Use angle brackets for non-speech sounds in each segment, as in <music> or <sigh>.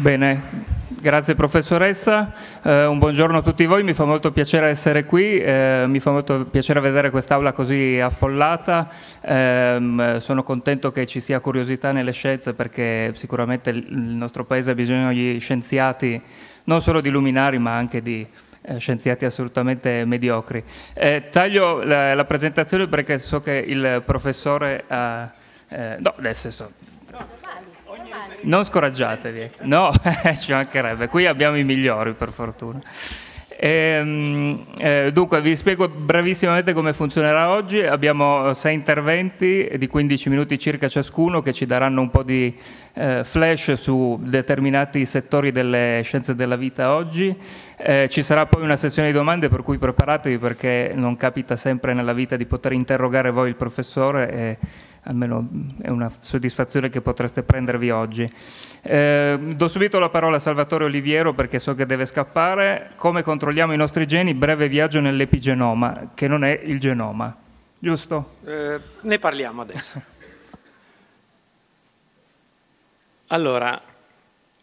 Bene, Grazie professoressa, eh, un buongiorno a tutti voi, mi fa molto piacere essere qui, eh, mi fa molto piacere vedere quest'aula così affollata, eh, sono contento che ci sia curiosità nelle scienze perché sicuramente il nostro paese ha bisogno di scienziati non solo di luminari ma anche di eh, scienziati assolutamente mediocri. Eh, taglio la, la, presentazione perché so che il professore... Eh, no, nel senso, non scoraggiatevi, ecco. no, <laughs> ci mancherebbe, qui abbiamo i migliori per fortuna. E, ehm, eh, dunque vi spiego brevissimamente come funzionerà oggi, abbiamo eh, sei interventi di 15 minuti circa ciascuno che ci daranno un po' di eh, flash su determinati settori delle scienze della vita oggi, eh, ci sarà poi una sessione di domande per cui preparatevi perché non capita sempre nella vita di poter interrogare voi il professore. E, almeno è una soddisfazione che potreste prendervi oggi. Eh, do subito la parola a Salvatore Oliviero perché so che deve scappare. Come controlliamo i nostri geni? Breve viaggio nell'epigenoma, che non è il genoma, giusto? Eh, ne parliamo adesso. <laughs> allora,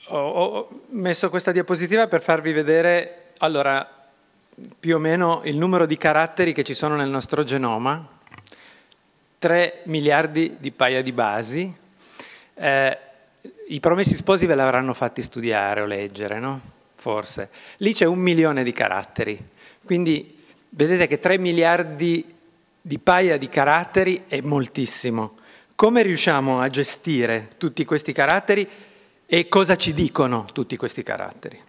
ho messo questa diapositiva per farvi vedere allora, più o meno il numero di caratteri che ci sono nel nostro genoma 3 miliardi di paia di basi. Eh, I promessi sposi ve l'avranno fatti studiare o leggere, no? Forse. Lì c'è un milione di caratteri. Quindi vedete che 3 miliardi di paia di caratteri è moltissimo. Come riusciamo a gestire tutti questi caratteri e cosa ci dicono tutti questi caratteri?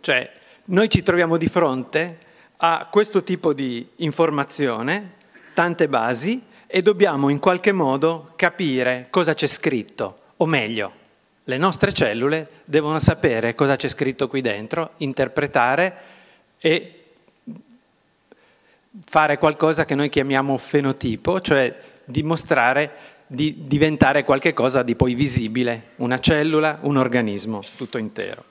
Cioè, noi ci troviamo di fronte a questo tipo di informazione, tante basi, e dobbiamo in qualche modo capire cosa c'è scritto, o meglio, le nostre cellule devono sapere cosa c'è scritto qui dentro, interpretare e fare qualcosa che noi chiamiamo fenotipo, cioè dimostrare di diventare qualcosa di poi visibile, una cellula, un organismo tutto intero.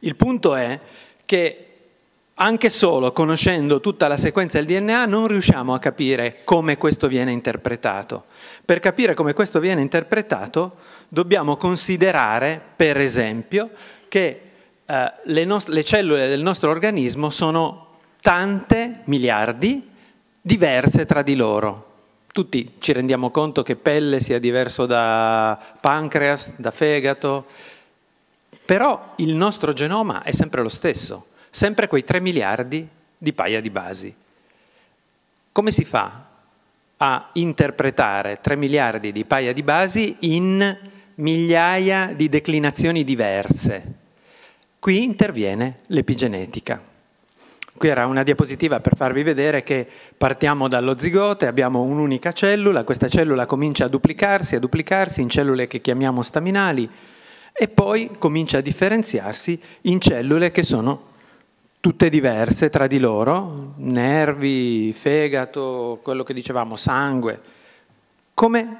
Il punto è che anche solo conoscendo tutta la sequenza del DNA non riusciamo a capire come questo viene interpretato. Per capire come questo viene interpretato dobbiamo considerare, per esempio, che eh, le, le cellule del nostro organismo sono tante miliardi diverse tra di loro. Tutti ci rendiamo conto che pelle sia diverso da pancreas, da fegato, però il nostro genoma è sempre lo stesso sempre quei 3 miliardi di paia di basi. Come si fa a interpretare 3 miliardi di paia di basi in migliaia di declinazioni diverse? Qui interviene l'epigenetica. Qui era una diapositiva per farvi vedere che partiamo dallo zigote, abbiamo un'unica cellula, questa cellula comincia a duplicarsi, a duplicarsi in cellule che chiamiamo staminali e poi comincia a differenziarsi in cellule che sono tutte diverse tra di loro, nervi, fegato, quello che dicevamo, sangue. Come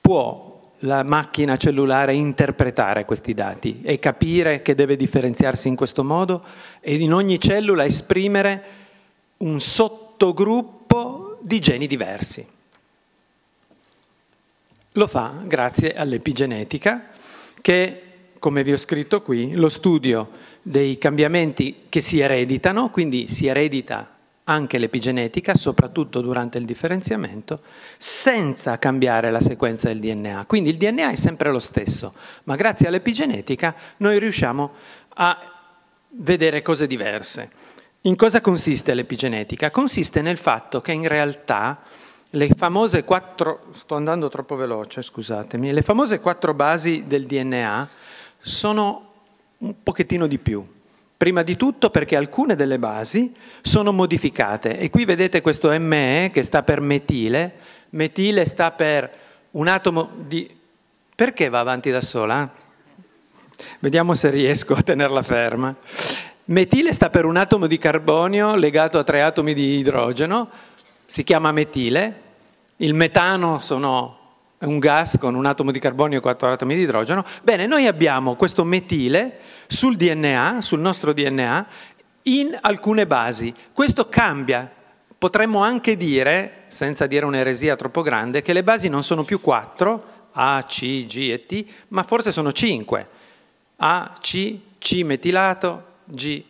può la macchina cellulare interpretare questi dati e capire che deve differenziarsi in questo modo e in ogni cellula esprimere un sottogruppo di geni diversi? Lo fa grazie all'epigenetica che come vi ho scritto qui, lo studio dei cambiamenti che si ereditano, quindi si eredita anche l'epigenetica, soprattutto durante il differenziamento, senza cambiare la sequenza del DNA. Quindi il DNA è sempre lo stesso, ma grazie all'epigenetica noi riusciamo a vedere cose diverse. In cosa consiste l'epigenetica? Consiste nel fatto che in realtà le famose quattro, sto andando troppo veloce, scusatemi, le famose quattro basi del DNA sono un pochettino di più. Prima di tutto perché alcune delle basi sono modificate e qui vedete questo ME che sta per metile, metile sta per un atomo di... Perché va avanti da sola? Vediamo se riesco a tenerla ferma. Metile sta per un atomo di carbonio legato a tre atomi di idrogeno, si chiama metile, il metano sono un gas con un atomo di carbonio e quattro atomi di idrogeno. Bene, noi abbiamo questo metile sul DNA, sul nostro DNA, in alcune basi. Questo cambia. Potremmo anche dire, senza dire un'eresia troppo grande, che le basi non sono più quattro, A, C, G e T, ma forse sono cinque. A, C, C metilato, G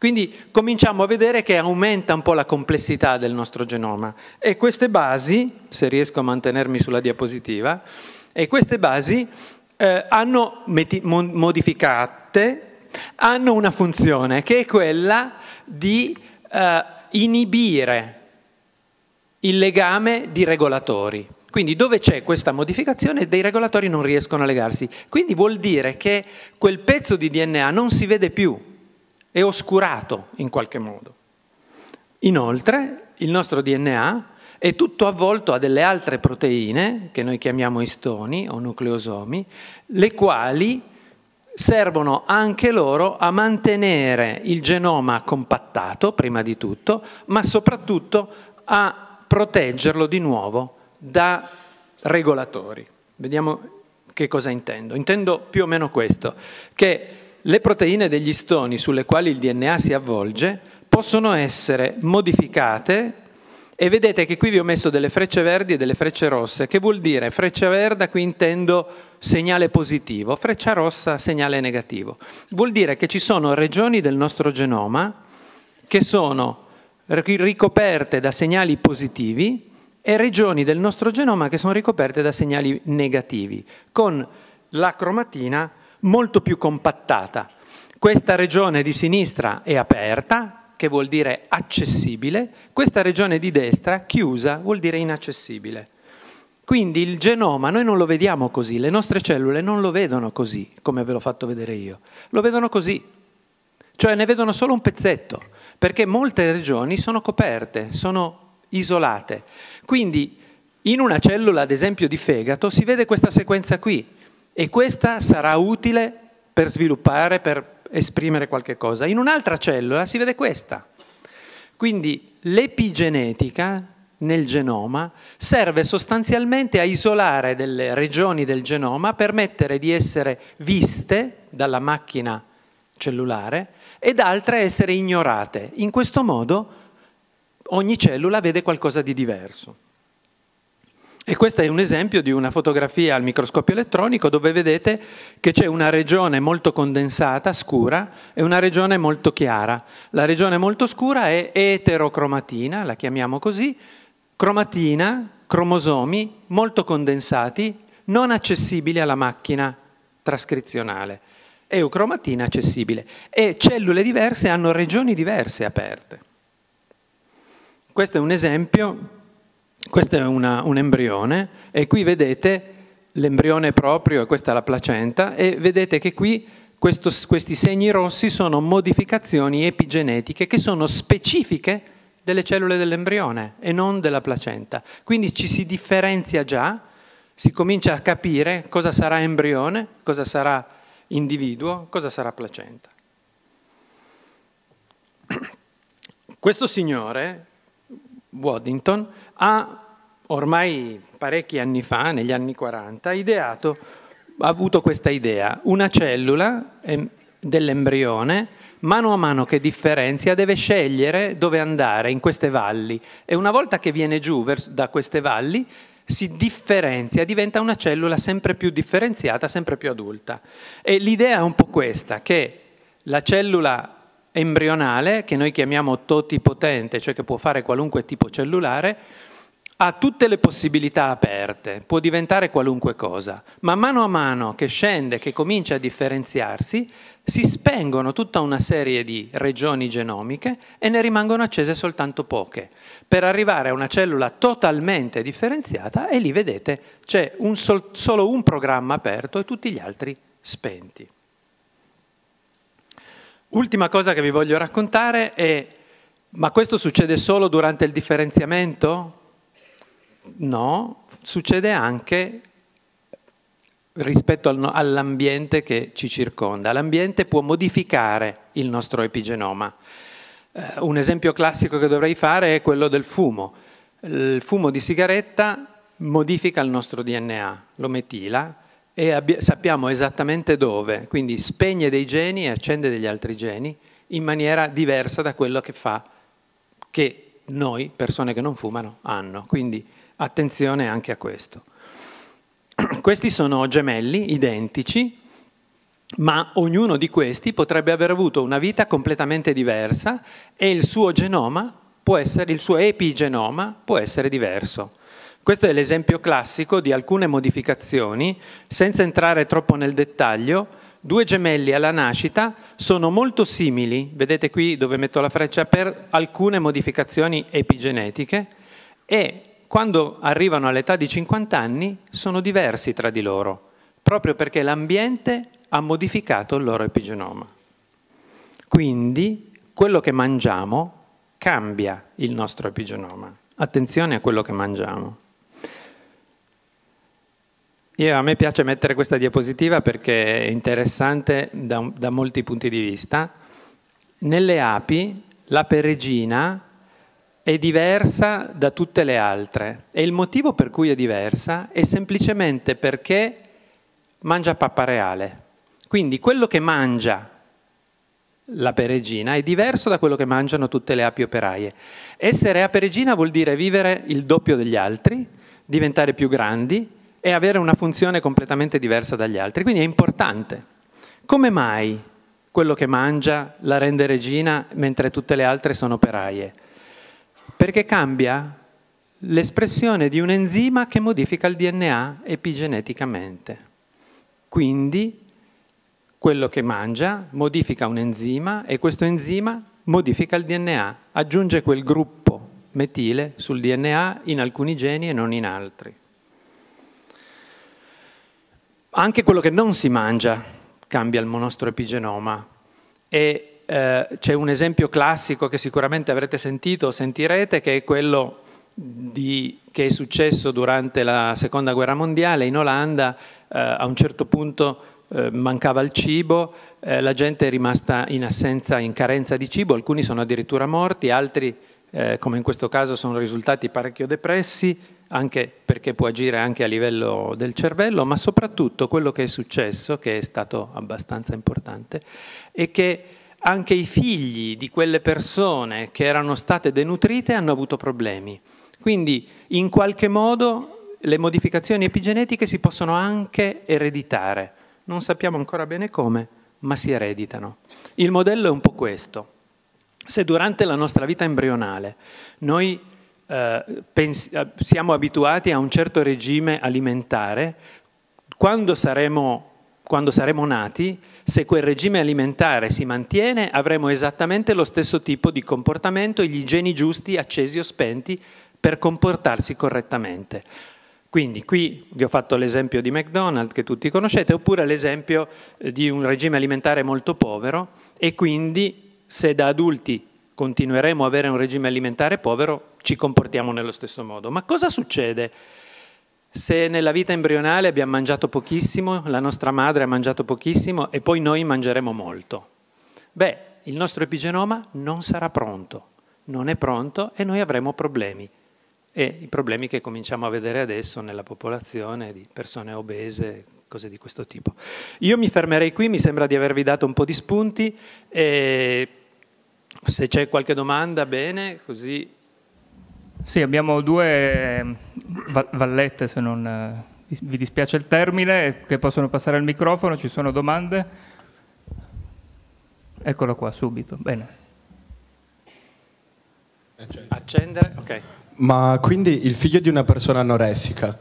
quindi cominciamo a vedere che aumenta un po' la complessità del nostro genoma e queste basi, se riesco a mantenermi sulla diapositiva, e queste basi eh, hanno modificate, hanno una funzione che è quella di eh, inibire il legame di regolatori. Quindi dove c'è questa modificazione dei regolatori non riescono a legarsi. Quindi vuol dire che quel pezzo di DNA non si vede più, è oscurato in qualche modo. Inoltre il nostro DNA è tutto avvolto a delle altre proteine, che noi chiamiamo istoni o nucleosomi, le quali servono anche loro a mantenere il genoma compattato, prima di tutto, ma soprattutto a proteggerlo di nuovo da regolatori. Vediamo che cosa intendo. Intendo più o meno questo, che le proteine degli stoni sulle quali il DNA si avvolge possono essere modificate e vedete che qui vi ho messo delle frecce verdi e delle frecce rosse, che vuol dire freccia verde qui intendo segnale positivo, freccia rossa segnale negativo. Vuol dire che ci sono regioni del nostro genoma che sono ricoperte da segnali positivi e regioni del nostro genoma che sono ricoperte da segnali negativi, con la cromatina molto più compattata. Questa regione di sinistra è aperta, che vuol dire accessibile, questa regione di destra chiusa vuol dire inaccessibile. Quindi il genoma noi non lo vediamo così, le nostre cellule non lo vedono così, come ve l'ho fatto vedere io, lo vedono così, cioè ne vedono solo un pezzetto, perché molte regioni sono coperte, sono isolate. Quindi in una cellula, ad esempio, di fegato si vede questa sequenza qui, e questa sarà utile per sviluppare, per esprimere qualche cosa. In un'altra cellula eh, si vede questa. Quindi l'epigenetica nel genoma serve sostanzialmente a isolare delle regioni del genoma, permettere di essere viste dalla macchina cellulare ed altre essere ignorate. In questo modo ogni cellula vede qualcosa di diverso. E questo è un esempio di una fotografia al microscopio elettronico dove vedete che c'è una regione molto condensata, scura, e una regione molto chiara. La regione molto scura è eterocromatina, la chiamiamo così, cromatina, cromosomi molto condensati, non accessibili alla macchina trascrizionale. Eucromatina accessibile. E cellule diverse hanno regioni diverse aperte. Questo è un esempio questo è una, un embrione e qui vedete l'embrione proprio, e questa è la placenta, e vedete che qui questo, questi segni rossi sono modificazioni epigenetiche che sono specifiche delle cellule dell'embrione e non della placenta. Quindi ci si differenzia già, si comincia a capire cosa sarà embrione, cosa sarà individuo, cosa sarà placenta. Questo signore, Waddington, ha ormai parecchi anni fa, negli anni 40, ideato, ha avuto questa idea, una cellula dell'embrione mano a mano che differenzia deve scegliere dove andare in queste valli e una volta che viene giù da queste valli si differenzia, diventa una cellula sempre più differenziata, sempre più adulta. E l'idea è un po' questa, che la cellula embrionale, che noi chiamiamo totipotente, cioè che può fare qualunque tipo cellulare, ha tutte le possibilità aperte, può diventare qualunque cosa, ma mano a mano che scende, che comincia a differenziarsi, si spengono tutta una serie di regioni genomiche e ne rimangono accese soltanto poche, per arrivare a una cellula totalmente differenziata e lì vedete c'è un sol solo un programma aperto e tutti gli altri spenti. Ultima cosa che vi voglio raccontare è, ma questo succede solo durante il differenziamento? No, succede anche rispetto all'ambiente che ci circonda. L'ambiente può modificare il nostro epigenoma. Eh, un esempio classico che dovrei fare è quello del fumo. Il fumo di sigaretta modifica il nostro DNA, lo metila e sappiamo esattamente dove, quindi spegne dei geni e accende degli altri geni in maniera diversa da quello che fa che noi, persone che non fumano, hanno. Quindi Attenzione anche a questo. Questi sono gemelli identici, ma ognuno di questi potrebbe aver avuto una vita completamente diversa e il suo genoma può essere, il suo epigenoma può essere diverso. Questo è l'esempio classico di alcune modificazioni, senza entrare troppo nel dettaglio, due gemelli alla nascita sono molto simili, vedete qui dove metto la freccia, per alcune modificazioni epigenetiche e quando arrivano all'età di 50 anni sono diversi tra di loro, proprio perché l'ambiente ha modificato il loro epigenoma. Quindi quello che mangiamo cambia il nostro epigenoma. Attenzione a quello che mangiamo. Io, a me piace mettere questa diapositiva perché è interessante da, da molti punti di vista. Nelle api la peregina è diversa da tutte le altre e il motivo per cui è diversa è semplicemente perché mangia pappa reale. Quindi quello che mangia la peregina è diverso da quello che mangiano tutte le api operaie. Essere ape regina vuol dire vivere il doppio degli altri, diventare più grandi e avere una funzione completamente diversa dagli altri. Quindi è importante. Come mai quello che mangia la rende regina mentre tutte le altre sono operaie? perché cambia l'espressione di un enzima che modifica il DNA epigeneticamente. Quindi quello che mangia modifica un enzima e questo enzima modifica il DNA, aggiunge quel gruppo metile sul DNA in alcuni geni e non in altri. Anche quello che non si mangia cambia il nostro epigenoma e eh, c'è un esempio classico che sicuramente avrete sentito o sentirete, che è quello di, che è successo durante la Seconda Guerra Mondiale in Olanda, eh, a un certo punto eh, mancava il cibo, eh, la gente è rimasta in assenza, in carenza di cibo, alcuni sono addirittura morti, altri, eh, come in questo caso, sono risultati parecchio depressi, anche perché può agire anche a livello del cervello, ma soprattutto quello che è successo, che è stato abbastanza importante, è che anche i figli di quelle persone che erano state denutrite hanno avuto problemi. Quindi in qualche modo le modificazioni epigenetiche si possono anche ereditare. Non sappiamo ancora bene come, ma si ereditano. Il modello è un po' questo. Se durante la nostra vita embrionale noi eh, eh siamo abituati a un certo regime alimentare, quando saremo, quando saremo nati se quel regime alimentare si mantiene avremo esattamente lo stesso tipo di comportamento e gli geni giusti accesi o spenti per comportarsi correttamente. Quindi qui vi ho fatto l'esempio di McDonald's che tutti conoscete, oppure l'esempio eh, di un regime alimentare molto povero e quindi se da adulti continueremo ad avere un regime alimentare povero ci comportiamo nello stesso modo. Ma cosa succede? Se nella vita embrionale abbiamo mangiato pochissimo, la nostra madre ha mangiato pochissimo e poi noi mangeremo molto, beh, il nostro epigenoma non sarà pronto, non è pronto e noi avremo problemi. E i problemi che cominciamo a vedere adesso nella popolazione di persone obese, cose di questo tipo. Io mi fermerei qui, mi sembra di avervi dato un po' di spunti. E se c'è qualche domanda, bene, così sì, abbiamo due ehm, vallette, se non eh, vi dispiace il termine, che possono passare al microfono, ci sono domande? Eccolo qua, subito, bene. Eh, cioè, accendere, ok. Ma quindi il figlio di una persona anoressica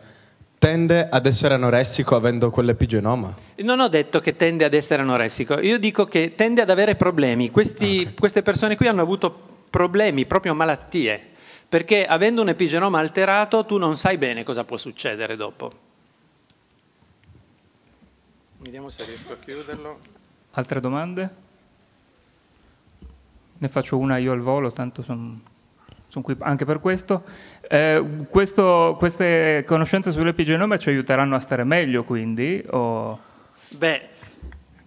tende ad essere anoressico avendo quell'epigenoma? Non ho detto che tende ad essere anoressico, io dico che tende ad avere problemi. Questi, ah, Queste persone qui hanno avuto problemi, proprio malattie perché avendo un epigenoma alterato tu non sai bene cosa può succedere dopo. Vediamo se riesco a chiuderlo. Altre domande? Ne faccio una io al volo, tanto sono son qui anche per questo. Eh, questo. Queste conoscenze sull'epigenoma ci aiuteranno a stare meglio, quindi? O... Beh,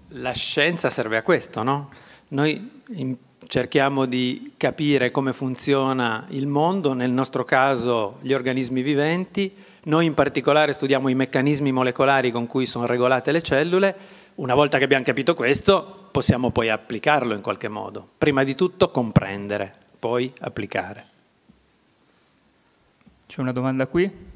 la scienza serve a questo, no? Noi in cerchiamo di capire come funziona il mondo, nel nostro caso gli organismi viventi, noi in particolare studiamo i meccanismi molecolari con cui sono regolate le cellule, una volta che abbiamo capito questo possiamo poi applicarlo in qualche modo, prima di tutto comprendere, poi applicare. C'è una domanda qui?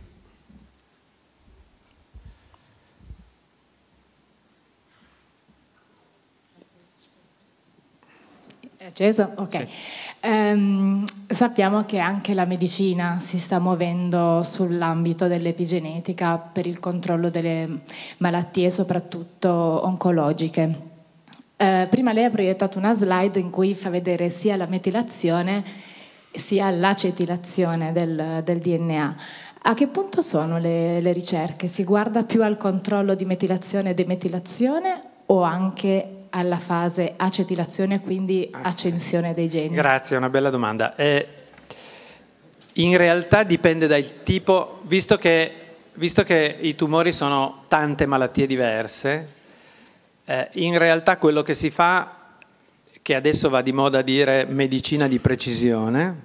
acceso? Ok. Sì. Um, sappiamo che anche la medicina si sta muovendo sull'ambito dell'epigenetica per il controllo delle malattie, soprattutto oncologiche. Uh, prima lei ha proiettato una slide in cui fa vedere sia la metilazione sia l'acetilazione del, del DNA. A che punto sono le, le ricerche? Si guarda più al controllo di metilazione e demetilazione o anche alla fase acetilazione, quindi ah, accensione dei geni? Grazie, una bella domanda. Eh, in realtà dipende dal tipo, visto che, visto che i tumori sono tante malattie diverse, eh, in realtà quello che si fa, che adesso va di moda dire medicina di precisione,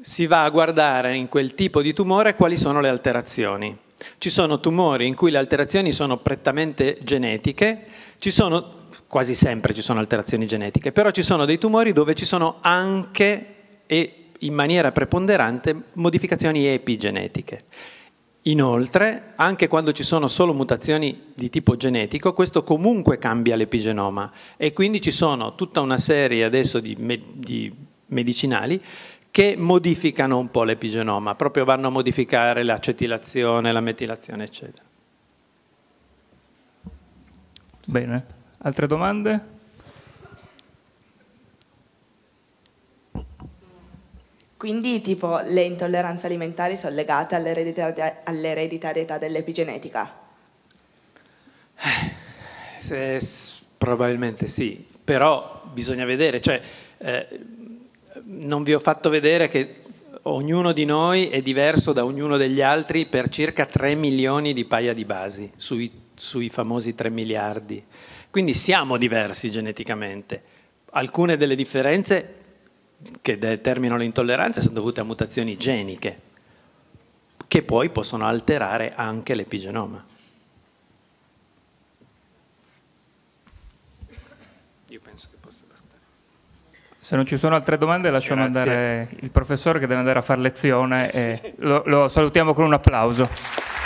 si va a guardare in quel tipo di tumore quali sono le alterazioni. Ci sono tumori in cui le alterazioni sono prettamente genetiche, ci sono quasi sempre ci sono alterazioni genetiche, però ci sono dei tumori dove ci sono anche e in maniera preponderante modificazioni epigenetiche. Inoltre, anche quando ci sono solo mutazioni di tipo genetico, questo comunque cambia l'epigenoma e quindi ci sono tutta una serie adesso di, me di medicinali che modificano un po' l'epigenoma, proprio vanno a modificare l'acetilazione, la metilazione, eccetera. Bene. Altre domande? Quindi tipo le intolleranze alimentari sono legate all'ereditarietà dell'epigenetica? Eh, se, probabilmente sì, però bisogna vedere, cioè, eh, non vi ho fatto vedere che ognuno di noi è diverso da ognuno degli altri per circa 3 milioni di paia di basi sui sui famosi 3 miliardi. Quindi siamo diversi geneticamente. Alcune delle differenze che determinano le intolleranze sono dovute a mutazioni geniche, che poi possono alterare anche l'epigenoma. Se non ci sono altre domande lasciamo Grazie. andare il professore che deve andare a fare lezione <laughs> sì. lo, lo salutiamo con un applauso.